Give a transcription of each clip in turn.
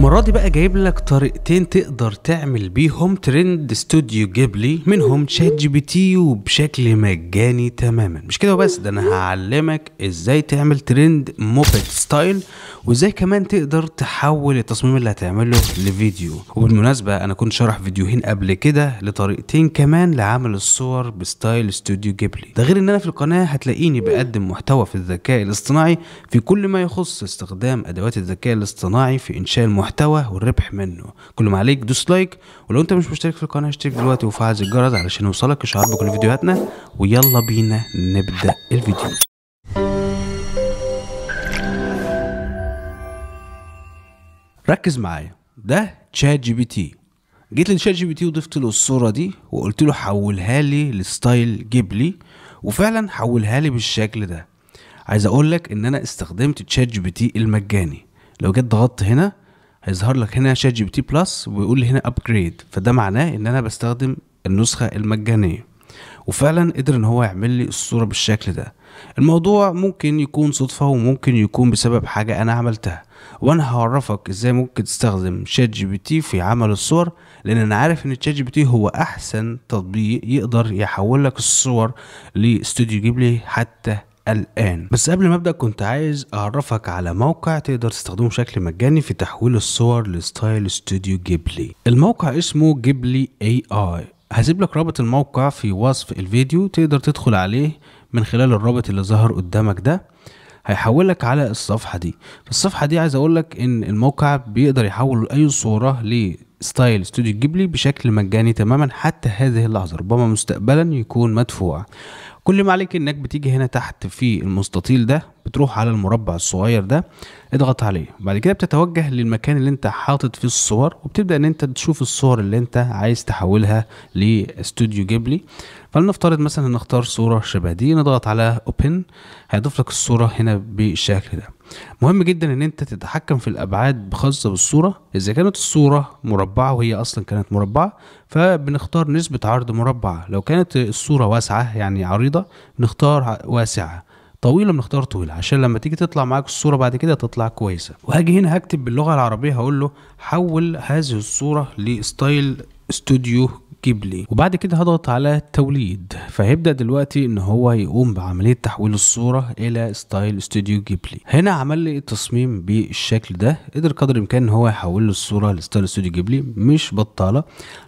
المرة دي بقى جايب لك طريقتين تقدر تعمل بيهم ترند استوديو جيبلي منهم شات جي بي تي وبشكل مجاني تماما مش كده وبس ده انا هعلمك ازاي تعمل ترند موبيت ستايل وازاي كمان تقدر تحول التصميم اللي هتعمله لفيديو وبالمناسبة انا كنت شرح فيديوهين قبل كده لطريقتين كمان لعمل الصور بستايل استوديو جيبلي ده غير ان انا في القناة هتلاقيني بقدم محتوى في الذكاء الاصطناعي في كل ما يخص استخدام ادوات الذكاء الاصطناعي في انشاء المحتوى المحتوى والربح منه كل ما عليك دوس لايك ولو انت مش مشترك في القناه اشترك دلوقتي وفعل زر الجرس علشان يوصلك اشعار بكل فيديوهاتنا ويلا بينا نبدا الفيديو ركز معايا ده تشات جي بي تي جيت لتشات جي بي تي وضفت له الصوره دي وقلت له حولها لي لستايل جيبلي وفعلا حولها لي بالشكل ده عايز اقول لك ان انا استخدمت تشات جي بي تي المجاني لو جيت ضغطت هنا هيظهر لك هنا شات جي بي تي بلس ويقول لي هنا ابجريد فده معناه ان انا بستخدم النسخه المجانيه وفعلا قدر ان هو يعمل لي الصوره بالشكل ده الموضوع ممكن يكون صدفه وممكن يكون بسبب حاجه انا عملتها وانا هعرفك ازاي ممكن تستخدم شات جي بي تي في عمل الصور لان انا عارف ان شات جي بي تي هو احسن تطبيق يقدر يحول لك الصور لاستوديو جيبلي حتى الآن بس قبل ما أبدأ كنت عايز أعرفك على موقع تقدر تستخدمه بشكل مجاني في تحويل الصور لستايل استوديو جيبلي الموقع اسمه جيبلي اي اي هسيب لك رابط الموقع في وصف الفيديو تقدر تدخل عليه من خلال الرابط اللي ظهر قدامك ده هيحولك على الصفحة دي الصفحة دي عايز اقولك ان الموقع بيقدر يحول اي صورة لستايل استوديو جيبلي بشكل مجاني تماما حتى هذه اللحظة ربما مستقبلا يكون مدفوع كل ما عليك انك بتيجي هنا تحت في المستطيل ده بتروح على المربع الصغير ده اضغط عليه بعد كده بتتوجه للمكان اللي انت حاطط فيه الصور وبتبدا ان انت تشوف الصور اللي انت عايز تحولها لاستوديو جيبلي فلنفترض مثلا نختار صوره شبه دي نضغط على اوبن هيضيف لك الصوره هنا بالشكل ده مهم جدا ان انت تتحكم في الابعاد خاصه بالصوره اذا كانت الصوره مربعه وهي اصلا كانت مربعه فبنختار نسبه عرض مربع لو كانت الصوره واسعه يعني عريضه نختار واسعه طويله بنختار طويله عشان لما تيجي تطلع معاك الصوره بعد كده تطلع كويسه وهاجي هنا هكتب باللغه العربيه هقول له حول هذه الصوره لستايل استوديو جيبلي وبعد كده هضغط على توليد فهيبدا دلوقتي ان هو يقوم بعمليه تحويل الصوره الى ستايل استوديو جيبلي هنا عمل لي التصميم بالشكل ده قدر قدر الامكان ان هو يحول الصوره لستايل استوديو جيبلي مش بطاله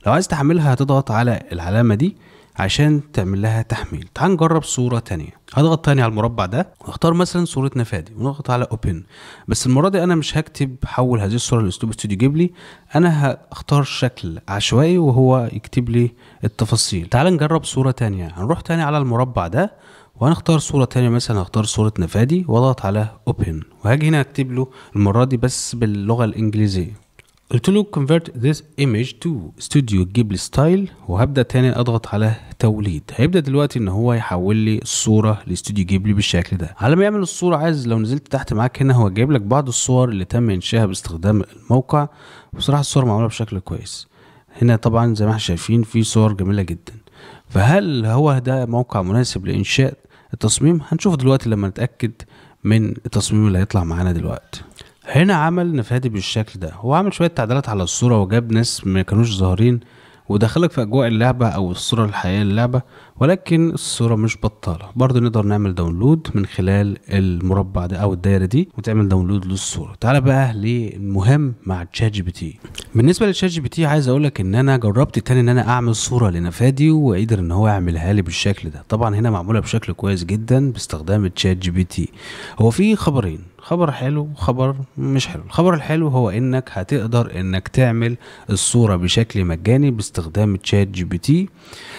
لو عايز تحملها هتضغط على العلامه دي عشان تعمل لها تحميل تعال نجرب صوره تانية هضغط تاني على المربع ده واختار مثلا صوره نفادي ونضغط على اوبن بس المره دي انا مش هكتب حول هذه الصوره لاسلوب استوديو جيبلي انا هختار شكل عشوائي وهو يكتب لي التفاصيل تعال نجرب صوره تانية هنروح تاني على المربع ده وهنختار صورة تانية مثلا هختار صورة نفادي واضغط على اوبن وهاجي هنا اكتب له المرة دي بس باللغة الانجليزية قلت له convert this image to studio ghibli style وهبدا تاني اضغط على توليد هيبدا دلوقتي ان هو يحول لي الصوره لاستوديو جيبلي بالشكل ده على ما يعمل الصوره عايز لو نزلت تحت معاك هنا هو جايب لك بعض الصور اللي تم انشائها باستخدام الموقع بصراحه الصور معموله بشكل كويس هنا طبعا زي ما احنا شايفين في صور جميله جدا فهل هو ده موقع مناسب لانشاء التصميم هنشوف دلوقتي لما نتاكد من التصميم اللي هيطلع معانا دلوقتي هنا عمل نفادي بالشكل ده هو عمل شويه تعديلات على الصوره وجاب ناس ما كانوش ظاهرين ودخلك في اجواء اللعبه او الصوره الحقيقيه للعبه ولكن الصوره مش بطاله برضه نقدر نعمل داونلود من خلال المربع ده او الدايره دي وتعمل داونلود للصوره تعال بقى للمهم مع تشات جي بي تي بالنسبه لتشات جي بي تي عايز اقول لك ان انا جربت تاني ان انا اعمل صوره لنفادي وقدر ان هو يعملها لي بالشكل ده طبعا هنا معموله بشكل كويس جدا باستخدام تشات جي بي تي هو في خبرين خبر حلو وخبر مش حلو الخبر الحلو هو انك هتقدر انك تعمل الصورة بشكل مجاني باستخدام تشات جي بي تي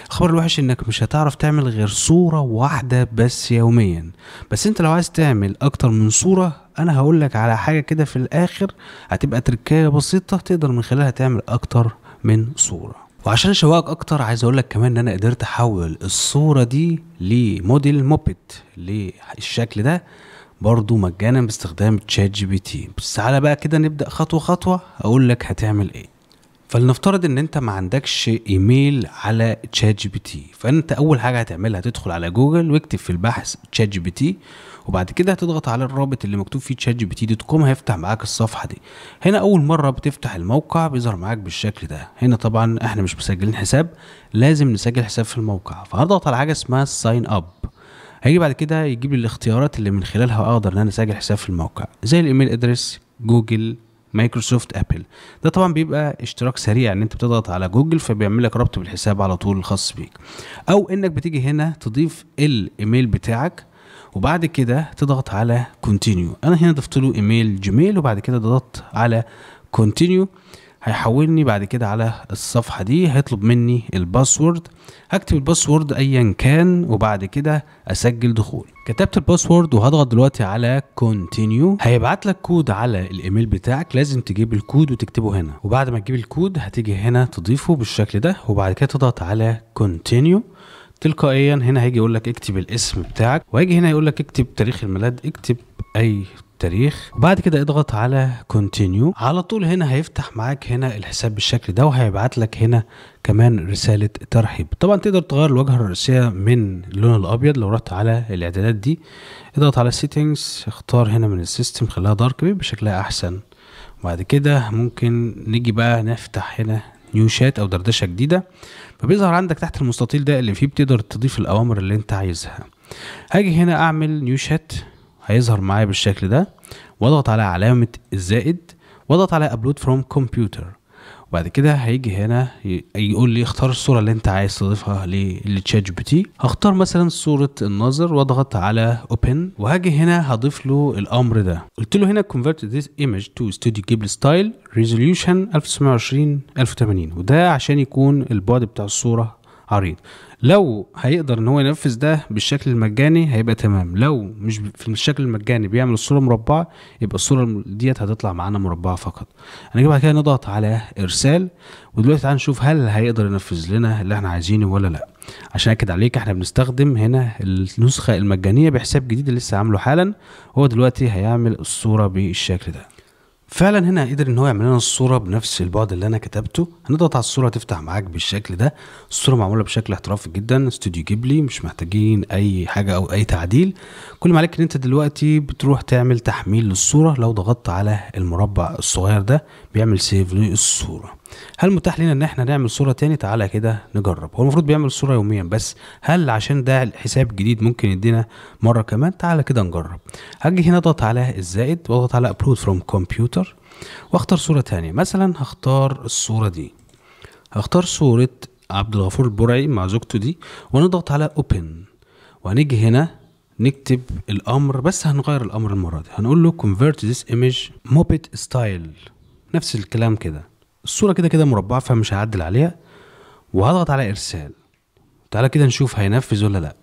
الخبر الوحش انك مش هتعرف تعمل غير صورة واحدة بس يوميا بس انت لو عايز تعمل اكتر من صورة انا هقولك على حاجة كده في الاخر هتبقى تركاية بسيطة تقدر من خلالها تعمل اكتر من صورة وعشان اشوقك اكتر عايز اقول لك كمان ان انا قدرت احول الصورة دي لموديل موبت للشكل ده برضو مجانا باستخدام تشات جي بي تي بس تعالى بقى كده نبدا خطوه خطوه اقول لك هتعمل ايه فلنفترض ان انت ما عندكش ايميل على تشات جي بي تي فانت اول حاجه هتعملها تدخل على جوجل واكتب في البحث تشات جي بي تي وبعد كده هتضغط على الرابط اللي مكتوب فيه تشات جي بي تي دوت كوم هيفتح معاك الصفحه دي هنا اول مره بتفتح الموقع بيظهر معاك بالشكل ده هنا طبعا احنا مش مسجلين حساب لازم نسجل حساب في الموقع فهضغط على حاجه اسمها ساين اب هيجي بعد كده يجيب لي الاختيارات اللي من خلالها اقدر ان انا اسجل حساب في الموقع زي الايميل ادرس جوجل مايكروسوفت ابل ده طبعا بيبقى اشتراك سريع ان انت بتضغط على جوجل فبيعمل لك ربط بالحساب على طول الخاص بيك او انك بتيجي هنا تضيف الايميل بتاعك وبعد كده تضغط على كونتينيو انا هنا ضفت له ايميل جيميل وبعد كده ضغطت على كونتينيو هيحولني بعد كده على الصفحة دي هيطلب مني الباسورد هكتب الباسورد ايا كان وبعد كده اسجل دخول كتبت الباسورد وهضغط دلوقتي على كونتينيو هيبعت لك كود على الايميل بتاعك لازم تجيب الكود وتكتبه هنا وبعد ما تجيب الكود هتيجي هنا تضيفه بالشكل ده وبعد كده تضغط على كونتينيو تلقائيا هنا هيجي يقول لك اكتب الاسم بتاعك وهيجي هنا يقول لك اكتب تاريخ الميلاد اكتب اي التاريخ بعد كده اضغط على كونتينيو على طول هنا هيفتح معاك هنا الحساب بالشكل ده وهيبعت لك هنا كمان رسالة ترحيب طبعا تقدر تغير الواجهة الرئيسية من اللون الابيض لو رحت على الاعدادات دي اضغط على settings اختار هنا من السيستم خليها دارك بيب شكلها احسن وبعد كده ممكن نيجي بقى نفتح هنا نيو شات او دردشه جديده فبيظهر عندك تحت المستطيل ده اللي فيه بتقدر تضيف الاوامر اللي انت عايزها هاجي هنا اعمل نيو شات هيظهر معايا بالشكل ده واضغط على علامة الزائد واضغط على ابلود فروم كمبيوتر وبعد كده هيجي هنا يقول لي اختار الصورة اللي انت عايز تضيفها للتشات جي بي تي هختار مثلا صورة الناظر واضغط على اوبن وهاجي هنا هضيف له الامر ده قلت له هنا convert ذيس image تو studio جيبل ستايل resolution 1920 1080 وده عشان يكون البعد بتاع الصورة عريض لو هيقدر ان هو ينفذ ده بالشكل المجاني هيبقى تمام لو مش في الشكل المجاني بيعمل الصوره مربعه يبقى الصوره ديت هتطلع معانا مربعه فقط هنجي بعد كده نضغط على ارسال ودلوقتي تعال نشوف هل هيقدر ينفذ لنا اللي احنا عايزينه ولا لا عشان اكد عليك احنا بنستخدم هنا النسخه المجانيه بحساب جديد لسه عامله حالا هو دلوقتي هيعمل الصوره بالشكل ده فعلا هنا قدر ان هو يعمل لنا الصوره بنفس البعد اللي انا كتبته هنضغط على الصوره تفتح معاك بالشكل ده الصوره معموله بشكل احترافي جدا استوديو جيبلي مش محتاجين اي حاجه او اي تعديل كل ما عليك ان انت دلوقتي بتروح تعمل تحميل للصوره لو ضغطت على المربع الصغير ده بيعمل سيف للصوره هل متاح لنا ان احنا نعمل صوره تاني تعالى كده نجرب هو المفروض بيعمل صوره يوميا بس هل عشان ده حساب جديد ممكن يدينا مره كمان تعالى كده نجرب هاجي هنا اضغط على الزائد واضغط على ابلود فروم كمبيوتر واختار صوره تانية مثلا هختار الصوره دي هختار صوره عبد الغفور البرعي مع زوجته دي ونضغط على اوبن وهنيجي هنا نكتب الامر بس هنغير الامر المره دي هنقول له convert this image موبيت style نفس الكلام كده الصورة كده كده مربعة فمش هعدل عليها وهضغط على ارسال تعالى كده نشوف هينفذ ولا لا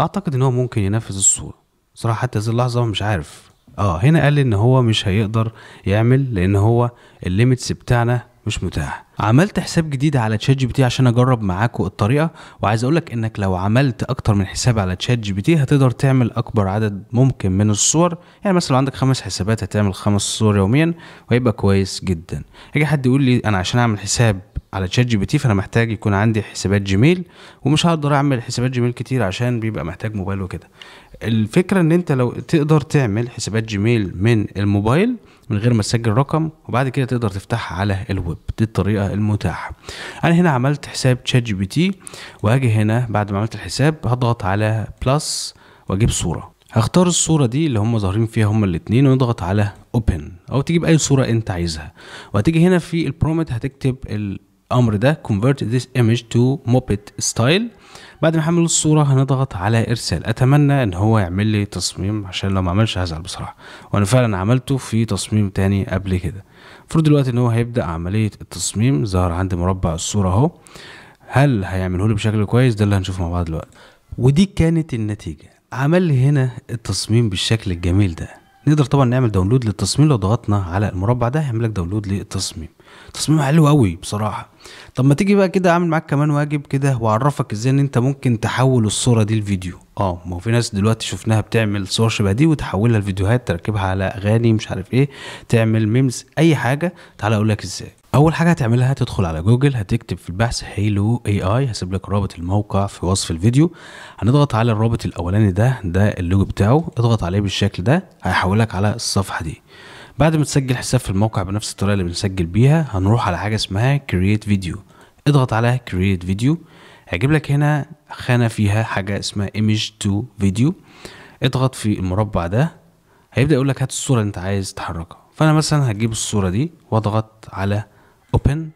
اعتقد ان هو ممكن ينفذ الصورة صراحة حتى هذه اللحظة مش عارف اه هنا قال لي ان هو مش هيقدر يعمل لان هو الليميتس بتاعنا مش متاح عملت حساب جديد على تشات جي بي تي عشان اجرب معاكوا الطريقه وعايز اقولك انك لو عملت اكتر من حساب على تشات جي بي تي هتقدر تعمل اكبر عدد ممكن من الصور يعني مثلا لو عندك خمس حسابات هتعمل خمس صور يوميا وهيبقى كويس جدا هيجي حد يقول لي انا عشان اعمل حساب على تشات جي بي تي فانا محتاج يكون عندي حسابات جيميل ومش هقدر اعمل حسابات جيميل كتير عشان بيبقى محتاج موبايل وكده الفكره ان انت لو تقدر تعمل حسابات جيميل من الموبايل من غير ما تسجل رقم وبعد كده تقدر تفتحها على الويب دي الطريقه المتاحه انا هنا عملت حساب تشات جي بي تي وهاجي هنا بعد ما عملت الحساب هضغط على بلس واجيب صوره هختار الصورة دي اللي هم ظاهرين فيها هما الاتنين ونضغط على اوبن او تجيب اي صورة انت عايزها وهتيجي هنا في البرومت هتكتب ال الامر ده convert this image to Muppet style بعد ما حمل الصوره هنضغط على ارسال اتمنى ان هو يعمل لي تصميم عشان لو ما عملش هزعل بصراحه وانا فعلا عملته في تصميم تاني قبل كده المفروض دلوقتي ان هو هيبدا عمليه التصميم ظهر عندي مربع الصوره اهو هل هيعمله لي بشكل كويس ده اللي هنشوفه مع بعض دلوقتي ودي كانت النتيجه عمل لي هنا التصميم بالشكل الجميل ده نقدر طبعا نعمل داونلود للتصميم لو ضغطنا على المربع ده هيعمل لك داونلود للتصميم تصميم حلو قوي بصراحه طب ما تيجي بقى كده اعمل معاك كمان واجب كده واعرفك ازاي ان انت ممكن تحول الصوره دي لفيديو اه ما هو في ناس دلوقتي شفناها بتعمل صور شبه دي وتحولها لفيديوهات تركبها على اغاني مش عارف ايه تعمل ميمز اي حاجه تعالى اقول لك ازاي اول حاجه هتعملها تدخل على جوجل هتكتب في البحث هيلو اي اي هسيب لك رابط الموقع في وصف الفيديو هنضغط على الرابط الاولاني ده ده اللوجو بتاعه اضغط عليه بالشكل ده هيحولك على الصفحه دي بعد ما تسجل حساب في الموقع بنفس الطريقه اللي بنسجل بيها هنروح على حاجه اسمها كرييت فيديو اضغط على كرييت فيديو هيجيب لك هنا خانه فيها حاجه اسمها ايمج تو فيديو اضغط في المربع ده هيبدا يقول لك هات الصوره اللي انت عايز تحركها فانا مثلا هجيب الصوره دي واضغط على اوبن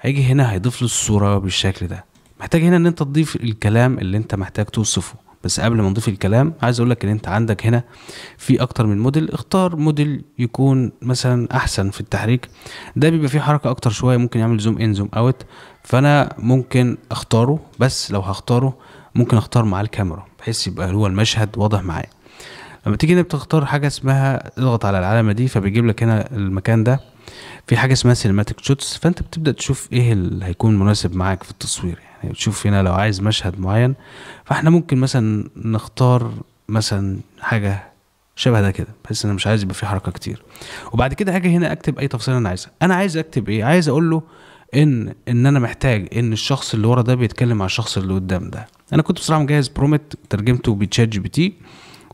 هيجي هنا هيضيف له الصوره بالشكل ده محتاج هنا ان انت تضيف الكلام اللي انت محتاج توصفه بس قبل ما نضيف الكلام عايز اقول لك ان انت عندك هنا في اكتر من موديل اختار موديل يكون مثلا احسن في التحريك ده بيبقى فيه حركه اكتر شويه ممكن يعمل زوم ان زوم اوت فانا ممكن اختاره بس لو هختاره ممكن اختار مع الكاميرا بحيث يبقى هو المشهد واضح معايا لما تيجي هنا بتختار حاجه اسمها اضغط على العلامه دي فبيجيب لك هنا المكان ده في حاجه اسمها سينماتيك شوتس فانت بتبدا تشوف ايه اللي هيكون مناسب معاك في التصوير يعني تشوف هنا لو عايز مشهد معين فاحنا ممكن مثلا نختار مثلا حاجه شبه ده كده بحيث انا مش عايز يبقى في حركه كتير وبعد كده هاجي هنا اكتب اي تفصيله انا عايزها انا عايز اكتب ايه عايز اقول له ان ان انا محتاج ان الشخص اللي ورا ده بيتكلم مع الشخص اللي قدام ده انا كنت بصراحه مجهز برومت ترجمته بتشات جي بي تي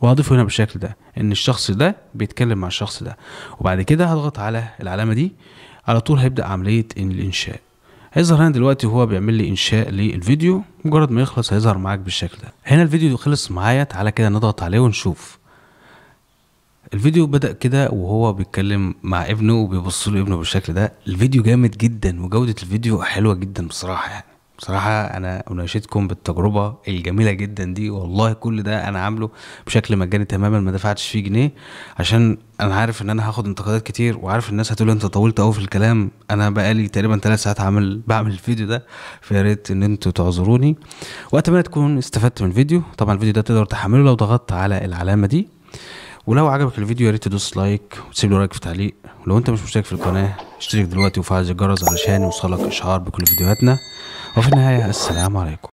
وهضيفه هنا بالشكل ده ان الشخص ده بيتكلم مع الشخص ده وبعد كده هضغط على العلامه دي على طول هيبدا عمليه الانشاء هيظهر هنا دلوقتي هو بيعمل لي انشاء للفيديو مجرد ما يخلص هيظهر معاك بالشكل ده هنا الفيديو خلص معايا تعالى كده نضغط عليه ونشوف الفيديو بدأ كده وهو بيتكلم مع ابنه وبيبص له ابنه بالشكل ده الفيديو جامد جدا وجودة الفيديو حلوة جدا بصراحة يعني بصراحة أنا أناشدكم بالتجربة الجميلة جدا دي والله كل ده أنا عامله بشكل مجاني تماما ما دفعتش فيه جنيه عشان أنا عارف إن أنا هاخد انتقادات كتير وعارف الناس هتقول أنت طولت أوي في الكلام أنا بقالي تقريبا ثلاث ساعات عامل بعمل الفيديو ده فيا ريت إن أنتوا تعذروني وأتمنى تكون استفدت من الفيديو طبعا الفيديو ده تقدر تحمله لو ضغطت على العلامة دي ولو عجبك الفيديو يا ريت تدوس لايك وتسيب لي رايك في تعليق ولو انت مش مشترك في القناه اشترك دلوقتي وفعل زر الجرس علشان يوصلك اشعار بكل فيديوهاتنا وفي النهاية السلام عليكم